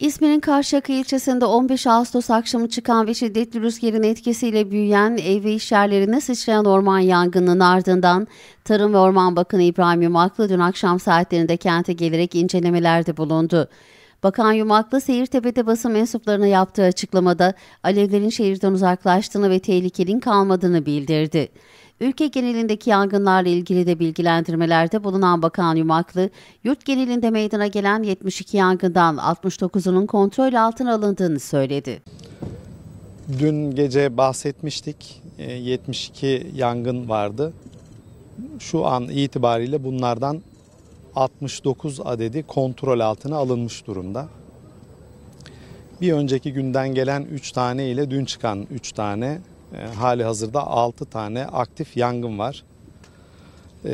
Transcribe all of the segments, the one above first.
İzmir'in Karşıyaka ilçesinde 15 Ağustos akşamı çıkan ve şiddetli rüzgarın etkisiyle büyüyen ev ve iş yerlerine sıçrayan orman yangınının ardından Tarım ve Orman Bakanı İbrahim Yumaklı dün akşam saatlerinde kente gelerek incelemelerde bulundu. Bakan Yumaklı Seyirtepe'de basın mensuplarına yaptığı açıklamada alevlerin şehirden uzaklaştığını ve tehlikenin kalmadığını bildirdi. Ülke genelindeki yangınlarla ilgili de bilgilendirmelerde bulunan Bakan Yumaklı, yurt genelinde meydana gelen 72 yangından 69'unun kontrol altına alındığını söyledi. Dün gece bahsetmiştik. 72 e, yangın vardı. Şu an itibariyle bunlardan 69 adedi kontrol altına alınmış durumda. Bir önceki günden gelen 3 tane ile dün çıkan 3 tane e, hali hazırda 6 tane aktif yangın var. E,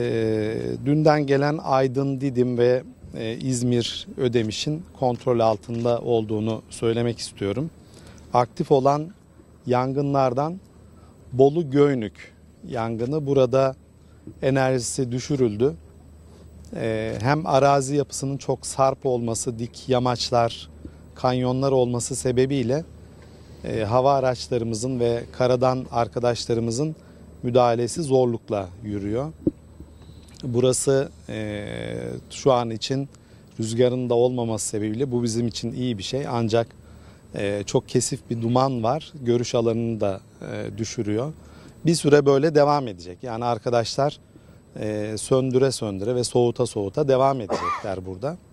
dünden gelen Aydın, Didim ve e, İzmir Ödemiş'in kontrol altında olduğunu söylemek istiyorum. Aktif olan yangınlardan Bolu Göynük yangını burada enerjisi düşürüldü. hem arazi yapısının çok sarp olması, dik yamaçlar, kanyonlar olması sebebiyle e, hava araçlarımızın ve karadan arkadaşlarımızın müdahalesi zorlukla yürüyor. Burası e, şu an için rüzgarın da olmaması sebebiyle bu bizim için iyi bir şey ancak e, çok kesif bir duman var. Görüş alanını da e, düşürüyor. Bir süre böyle devam edecek. Yani arkadaşlar e, söndüre söndüre ve soğuta soğuta devam edecekler burada.